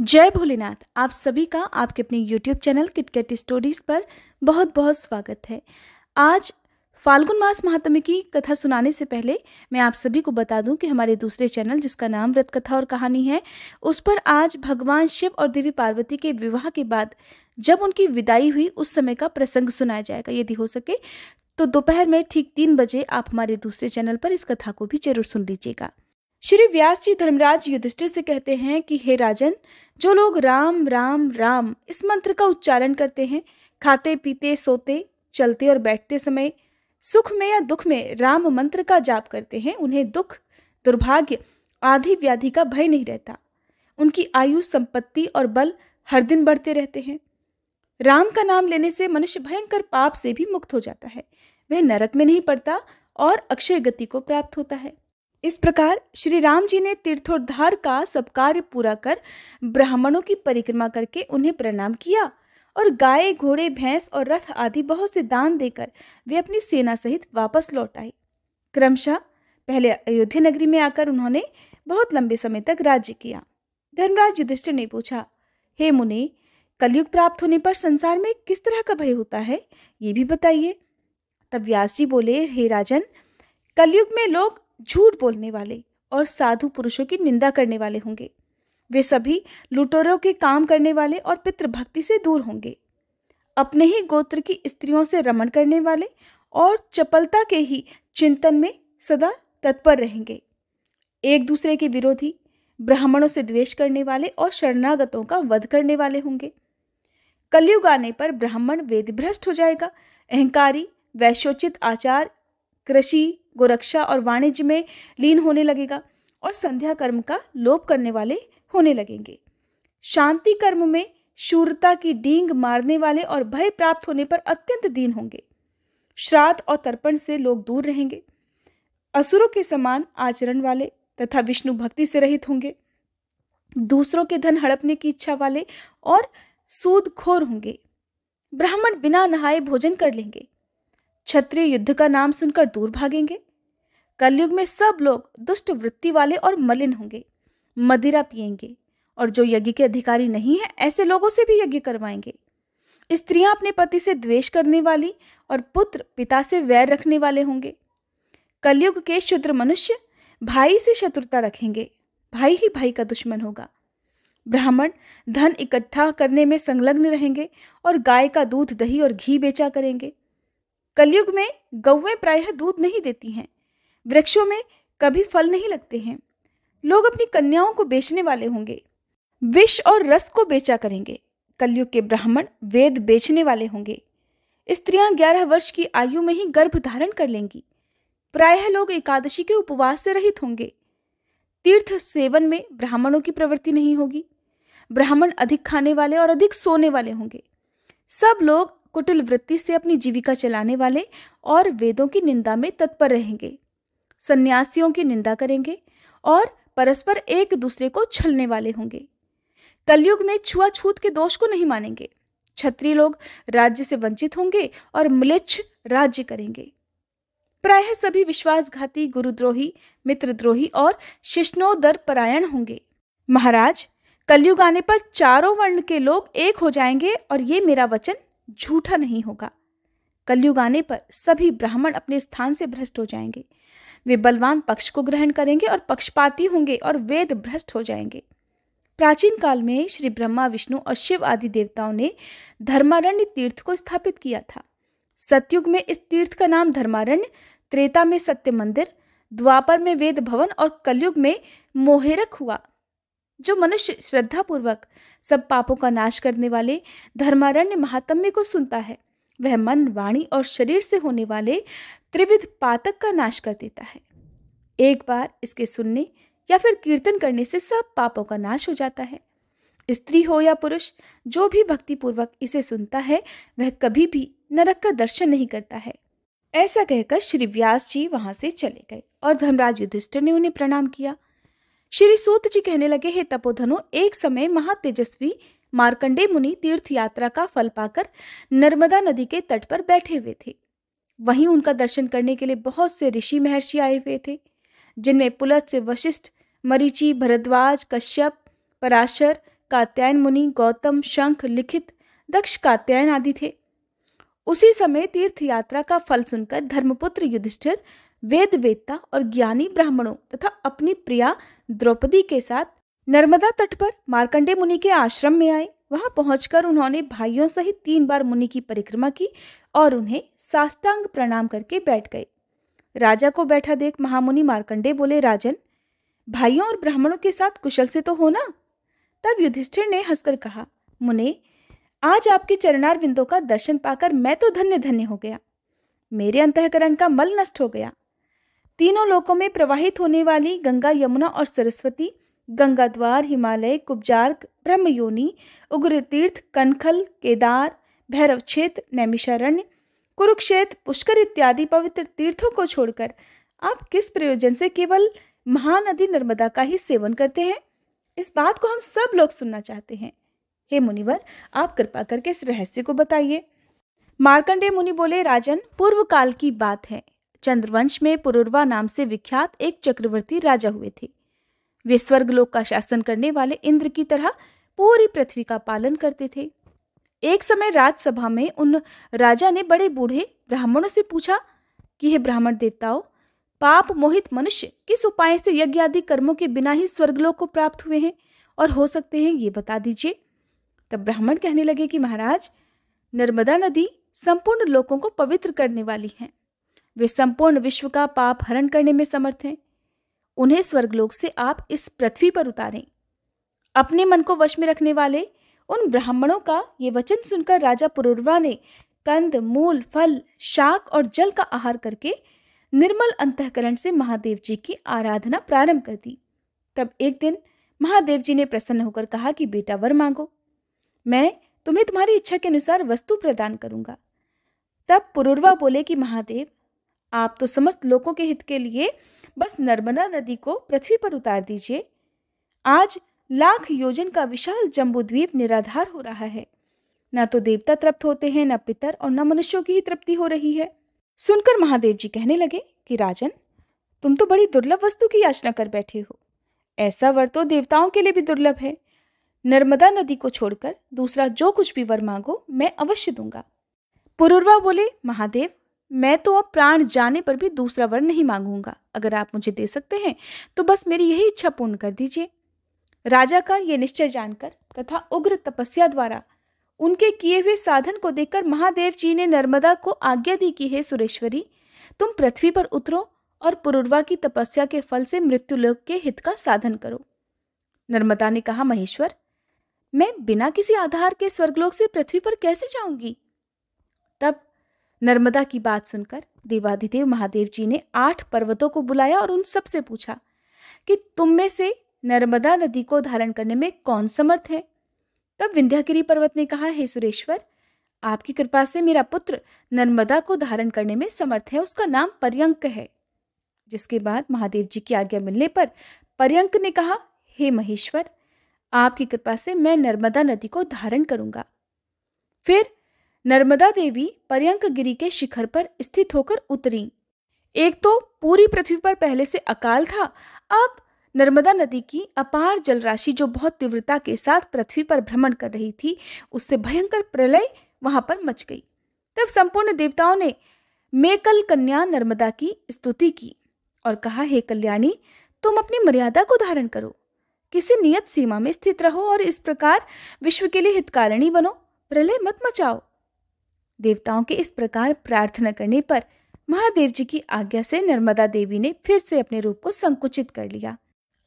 जय भोलेनाथ आप सभी का आपके अपने यूट्यूब चैनल किटकेट स्टोरीज पर बहुत बहुत स्वागत है आज फाल्गुन मास महात्म्य की कथा सुनाने से पहले मैं आप सभी को बता दूं कि हमारे दूसरे चैनल जिसका नाम व्रत कथा और कहानी है उस पर आज भगवान शिव और देवी पार्वती के विवाह के बाद जब उनकी विदाई हुई उस समय का प्रसंग सुनाया जाएगा यदि हो सके तो दोपहर में ठीक तीन बजे आप हमारे दूसरे चैनल पर इस कथा को भी जरूर सुन लीजिएगा श्री व्यास जी धर्मराज युधिष्ठिर से कहते हैं कि हे राजन जो लोग राम राम राम इस मंत्र का उच्चारण करते हैं खाते पीते सोते चलते और बैठते समय सुख में या दुख में राम मंत्र का जाप करते हैं उन्हें दुख दुर्भाग्य आधि व्याधि का भय नहीं रहता उनकी आयु संपत्ति और बल हर दिन बढ़ते रहते हैं राम का नाम लेने से मनुष्य भयंकर पाप से भी मुक्त हो जाता है वह नरक में नहीं पड़ता और अक्षय गति को प्राप्त होता है इस प्रकार श्री राम जी ने तीर्थोद्धार का सब कार्य पूरा कर ब्राह्मणों की परिक्रमा करके उन्हें प्रणाम किया और गाय घोड़े भैंस और रथ आदि बहुत से दान देकर वे अपनी सेना सहित वापस लौट आए क्रमशः पहले अयोध्या नगरी में आकर उन्होंने बहुत लंबे समय तक राज्य किया धर्मराज युधिष्ठिर ने पूछा हे मुनि कलयुग प्राप्त होने पर संसार में किस तरह का भय होता है ये भी बताइए तब व्यास जी बोले हे राजन कलयुग में लोग झूठ बोलने वाले और साधु पुरुषों की निंदा करने वाले होंगे वे सभी लुटोरों के काम करने वाले और पितृभक्ति से दूर होंगे अपने ही गोत्र की स्त्रियों से रमन करने वाले और चपलता के ही चिंतन में सदा तत्पर रहेंगे एक दूसरे के विरोधी ब्राह्मणों से द्वेष करने वाले और शरणागतों का वध करने वाले होंगे कलयुग आने पर ब्राह्मण वेदभ्रष्ट हो जाएगा अहंकारी वैश्योचित आचार कृषि गोरक्षा और वाणिज्य में लीन होने लगेगा और संध्या कर्म का लोप करने वाले होने लगेंगे शांति कर्म में शूरता की डींग मारने वाले और भय प्राप्त होने पर अत्यंत दीन होंगे श्राद्ध और तर्पण से लोग दूर रहेंगे असुरों के समान आचरण वाले तथा विष्णु भक्ति से रहित होंगे दूसरों के धन हड़पने की इच्छा वाले और सूदखोर होंगे ब्राह्मण बिना नहाए भोजन कर लेंगे क्षत्रिय युद्ध का नाम सुनकर दूर भागेंगे कलयुग में सब लोग दुष्ट वृत्ति वाले और मलिन होंगे मदिरा पिएंगे और जो यज्ञ के अधिकारी नहीं है ऐसे लोगों से भी यज्ञ करवाएंगे स्त्रियां अपने पति से द्वेष करने वाली और पुत्र पिता से वैर रखने वाले होंगे कलयुग के शुद्र मनुष्य भाई से शत्रुता रखेंगे भाई ही भाई का दुश्मन होगा ब्राह्मण धन इकट्ठा करने में संलग्न रहेंगे और गाय का दूध दही और घी बेचा करेंगे कलयुग में गौवें प्रायः दूध नहीं देती हैं वृक्षों में कभी फल नहीं लगते हैं लोग अपनी कन्याओं को बेचने वाले होंगे विष और रस को बेचा करेंगे कलयुग के ब्राह्मण वेद बेचने वाले होंगे स्त्रियां ग्यारह वर्ष की आयु में ही गर्भ धारण कर लेंगी प्रायः लोग एकादशी के उपवास से रहित होंगे तीर्थ सेवन में ब्राह्मणों की प्रवृत्ति नहीं होगी ब्राह्मण अधिक खाने वाले और अधिक सोने वाले होंगे सब लोग कुटिल वृत्ति से अपनी जीविका चलाने वाले और वेदों की निंदा में तत्पर रहेंगे सन्यासियों की निंदा करेंगे और परस्पर एक दूसरे को छलने वाले होंगे कलयुग में छुआछूत के दोष को नहीं मानेंगे क्षत्रिय लोग राज्य से वंचित होंगे और मिलिच्छ राज्य करेंगे प्राय सभी विश्वासघाती गुरुद्रोही मित्रद्रोही और शिष्णोदर परायण होंगे महाराज कलयुग आने पर चारों वर्ण के लोग एक हो जाएंगे और ये मेरा वचन झूठा नहीं होगा कलयुग आने पर सभी ब्राह्मण अपने स्थान से भ्रष्ट हो जाएंगे वे बलवान पक्ष को ग्रहण करेंगे और पक्षपाती होंगे और वेद भ्रष्ट हो जाएंगे प्राचीन काल में श्री ब्रह्मा विष्णु और शिव आदि देवताओं ने धर्मारण्य तीर्थ को स्थापित किया था सतयुग में इस तीर्थ का नाम धर्मारण्य त्रेता में सत्य मंदिर द्वापर में वेद भवन और कलयुग में मोहेरक हुआ जो मनुष्य श्रद्धापूर्वक सब पापों का नाश करने वाले धर्मारण्य महात्म्य को सुनता है वह मन वाणी और शरीर से होने वाले त्रिविध पातक का नाश कर देता है एक बार इसके सुनने या फिर कीर्तन करने से सब पापों का नाश हो जाता है स्त्री हो या पुरुष जो भी भक्तिपूर्वक इसे सुनता है वह कभी भी नरक का दर्शन नहीं करता है ऐसा कहकर श्री व्यास जी वहां से चले गए और धर्मराज युधिष्ठिर ने उन्हें प्रणाम किया श्री सूत जी कहने लगे हे तपोधनो एक समय महातेजस्वी मार्कंडे मुनि तीर्थ यात्रा का फल पाकर नर्मदा नदी के तट पर बैठे हुए थे वहीं उनका दर्शन करने के लिए बहुत से ऋषि महर्षि आए हुए थे जिनमें पुलत से वशिष्ठ मरीचि भरद्वाज कश्यप पराशर कात्यायन मुनि गौतम शंख लिखित दक्ष कात्यायन आदि थे उसी समय तीर्थ यात्रा का फल सुनकर धर्मपुत्र युधिष्ठिर वेद वेदता और ज्ञानी ब्राह्मणों तथा अपनी प्रिया द्रौपदी के साथ नर्मदा तट पर मार्कंडे मुनि के आश्रम में आए वहां पहुंचकर उन्होंने भाइयों सहित तीन बार मुनि की परिक्रमा की और उन्हें साष्टांग प्रणाम करके बैठ गए राजा को बैठा देख महामुनि मार्कंडे बोले राजन भाइयों और ब्राह्मणों के साथ कुशल से तो हो ना तब युधिष्ठिर ने हंसकर कहा मुने आज आपके चरणार बिंदों का दर्शन पाकर मैं तो धन्य धन्य हो गया मेरे अंतकरण का मल नष्ट हो गया तीनों लोकों में प्रवाहित होने वाली गंगा यमुना और सरस्वती गंगा द्वार हिमालय कुब्जार्क ब्रह्मयोनि तीर्थ कनखल केदार भैरव क्षेत्र नैमिषारण्य कुरुक्षेत्र पुष्कर इत्यादि पवित्र तीर्थों को छोड़कर आप किस प्रयोजन से केवल महानदी नर्मदा का ही सेवन करते हैं इस बात को हम सब लोग सुनना चाहते हैं हे मुनिवर आप कृपा करके इस रहस्य को बताइए मार्कंडे मुनि बोले राजन पूर्व काल की बात है चंद्रवंश में पुरुर्वा नाम से विख्यात एक चक्रवर्ती राजा हुए थे वे स्वर्गलोक का शासन करने वाले इंद्र की तरह पूरी पृथ्वी का पालन करते थे एक समय राजसभा में उन राजा ने बड़े बूढ़े ब्राह्मणों से पूछा कि हे ब्राह्मण देवताओं पाप मोहित मनुष्य किस उपाय से यज्ञ आदि कर्मों के बिना ही स्वर्गलोक को प्राप्त हुए हैं और हो सकते हैं ये बता दीजिए तब ब्राह्मण कहने लगे कि महाराज नर्मदा नदी संपूर्ण लोगों को पवित्र करने वाली है वे संपूर्ण विश्व का पाप हरण करने में समर्थ हैं उन्हें स्वर्गलोक से आप इस पृथ्वी पर उतारें अपने मन को वश में रखने वाले उन ब्राह्मणों का ये वचन सुनकर राजा पुरुर्वा ने कंद मूल फल शाक और जल का आहार करके निर्मल अंतकरण से महादेव जी की आराधना प्रारंभ कर दी तब एक दिन महादेव जी ने प्रसन्न होकर कहा कि बेटा वर मांगो मैं तुम्हें तुम्हारी इच्छा के अनुसार वस्तु प्रदान करूंगा तब पुरुर्वा बोले कि महादेव आप तो समस्त लोगों के हित के लिए बस नर्मदा नदी को पृथ्वी पर उतार दीजिए आज लाख योजन का विशाल जम्बूद्वीप निराधार हो रहा है न तो देवता तृप्त होते हैं न पितर और न मनुष्यों की ही तृप्ति हो रही है सुनकर महादेव जी कहने लगे कि राजन तुम तो बड़ी दुर्लभ वस्तु की याचना कर बैठे हो ऐसा वर तो देवताओं के लिए भी दुर्लभ है नर्मदा नदी को छोड़कर दूसरा जो कुछ भी वर मांगो मैं अवश्य दूंगा पुरुर्वा बोले महादेव मैं तो अब प्राण जाने पर भी दूसरा वर नहीं मांगूंगा अगर आप मुझे दे सकते हैं तो बस मेरी यही इच्छा पूर्ण कर दीजिए राजा का यह निश्चय जानकर तथा उग्र तपस्या द्वारा उनके किए हुए साधन को देखकर महादेव जी ने नर्मदा को आज्ञा दी कि हे सुरेश्वरी तुम पृथ्वी पर उतरो और पुरुर्वा की तपस्या के फल से मृत्युलोक के हित का साधन करो नर्मदा ने कहा महेश्वर मैं बिना किसी आधार के स्वर्गलोक से पृथ्वी पर कैसे जाऊंगी नर्मदा की बात सुनकर देवाधिदेव महादेव जी ने आठ पर्वतों को बुलाया और उन सबसे पूछा कि तुम में से नर्मदा नदी को धारण करने में कौन समर्थ है तब विंध्यागिरी पर्वत ने कहा हे सुरेश्वर आपकी कृपा से मेरा पुत्र नर्मदा को धारण करने में समर्थ है उसका नाम पर्यंक है जिसके बाद महादेव जी की आज्ञा मिलने पर पर्यंक ने कहा हे महेश्वर आपकी कृपा से मैं नर्मदा नदी को धारण करूंगा फिर नर्मदा देवी पर्यंक गिरी के शिखर पर स्थित होकर उतरी एक तो पूरी पृथ्वी पर पहले से अकाल था अब नर्मदा नदी की अपार जलराशि जो बहुत तीव्रता के साथ पृथ्वी पर भ्रमण कर रही थी उससे भयंकर प्रलय वहां पर मच गई तब संपूर्ण देवताओं ने मेकल कन्या नर्मदा की स्तुति की और कहा हे कल्याणी तुम अपनी मर्यादा को धारण करो किसी नियत सीमा में स्थित रहो और इस प्रकार विश्व के लिए हितकारिणी बनो प्रलय मत मचाओ देवताओं के इस प्रकार प्रार्थना करने पर महादेव जी की आज्ञा से नर्मदा देवी ने फिर से अपने रूप को संकुचित कर लिया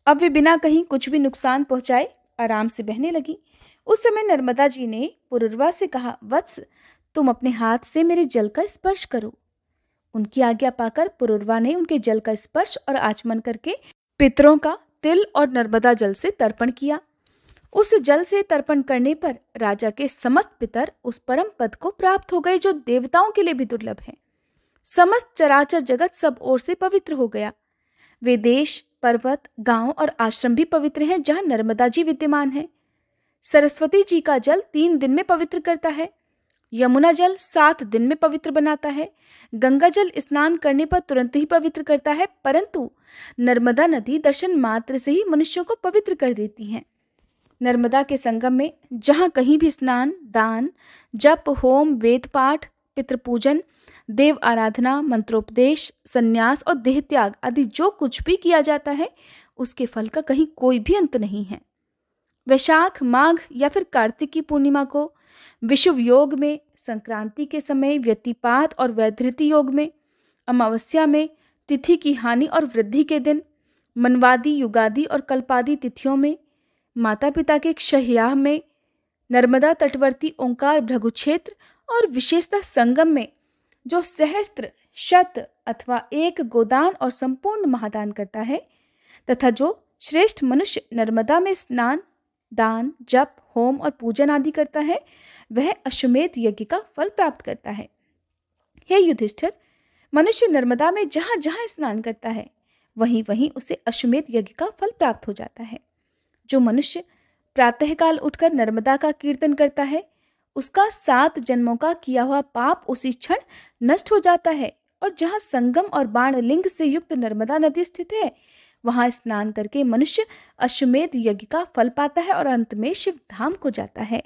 अब वे बिना कहीं कुछ भी नुकसान पहुंचाए आराम से बहने लगी उस समय नर्मदा जी ने पुरुर्वा से कहा वत्स तुम अपने हाथ से मेरे जल का स्पर्श करो उनकी आज्ञा पाकर पुरुर्वा ने उनके जल का स्पर्श और आचमन करके पितरों का तिल और नर्मदा जल से तर्पण किया उस जल से तर्पण करने पर राजा के समस्त पितर उस परम पद को प्राप्त हो गए जो देवताओं के लिए भी दुर्लभ है समस्त चराचर जगत सब ओर से पवित्र हो गया वे देश पर्वत गांव और आश्रम भी पवित्र हैं जहां नर्मदा जी विद्यमान है सरस्वती जी का जल तीन दिन में पवित्र करता है यमुना जल सात दिन में पवित्र बनाता है गंगा जल स्नान करने पर तुरंत ही पवित्र करता है परंतु नर्मदा नदी दर्शन मात्र से ही मनुष्यों को पवित्र कर देती हैं नर्मदा के संगम में जहाँ कहीं भी स्नान दान जप होम वेद पाठ पितृपूजन देव आराधना मंत्रोपदेश संन्यास और देह त्याग आदि जो कुछ भी किया जाता है उसके फल का कहीं कोई भी अंत नहीं है वैशाख माघ या फिर कार्तिक की पूर्णिमा को विश्व योग में संक्रांति के समय व्यतिपात और वैधृति योग में अमावस्या में तिथि की हानि और वृद्धि के दिन मनवादी युगादि और कल्पादि तिथियों में माता पिता के क्षहया में नर्मदा तटवर्ती ओंकार भृगु क्षेत्र और विशेषतः संगम में जो सहस्त्र शत अथवा एक गोदान और संपूर्ण महादान करता है तथा जो श्रेष्ठ मनुष्य नर्मदा में स्नान दान जप होम और पूजन आदि करता है वह अश्वमेध यज्ञ का फल प्राप्त करता है हे युधिष्ठिर मनुष्य नर्मदा में जहाँ जहाँ स्नान करता है वहीं वहीं उसे अश्वमेध यज्ञ का फल प्राप्त हो जाता है जो मनुष्य प्रातःकाल उठकर नर्मदा का कीर्तन करता है उसका सात जन्मों का किया हुआ पाप उसी क्षण नष्ट हो जाता है और जहाँ संगम और बाण लिंग से युक्त नर्मदा नदी स्थित है वहाँ स्नान करके मनुष्य अश्वमेध यज्ञ का फल पाता है और अंत में शिव धाम को जाता है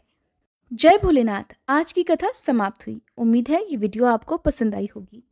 जय भोलेनाथ आज की कथा समाप्त हुई उम्मीद है ये वीडियो आपको पसंद आई होगी